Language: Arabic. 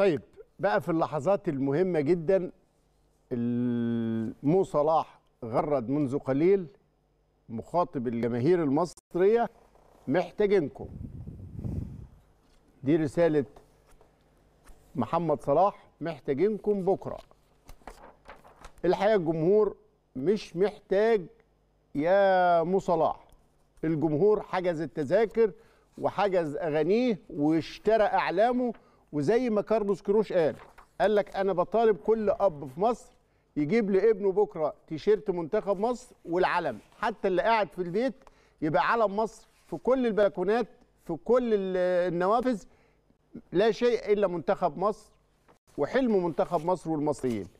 طيب بقى في اللحظات المهمة جدا مو صلاح غرد منذ قليل مخاطب الجماهير المصرية محتاجينكم دي رسالة محمد صلاح محتاجينكم بكرة الحقيقة الجمهور مش محتاج يا مو صلاح الجمهور حجز التذاكر وحجز أغانيه واشترى أعلامه وزي ما كارلوس كروش قال قال لك انا بطالب كل اب في مصر يجيب لابنه بكره تيشيرت منتخب مصر والعلم حتى اللي قاعد في البيت يبقى علم مصر في كل البلكونات في كل النوافذ لا شيء الا منتخب مصر وحلم منتخب مصر والمصريين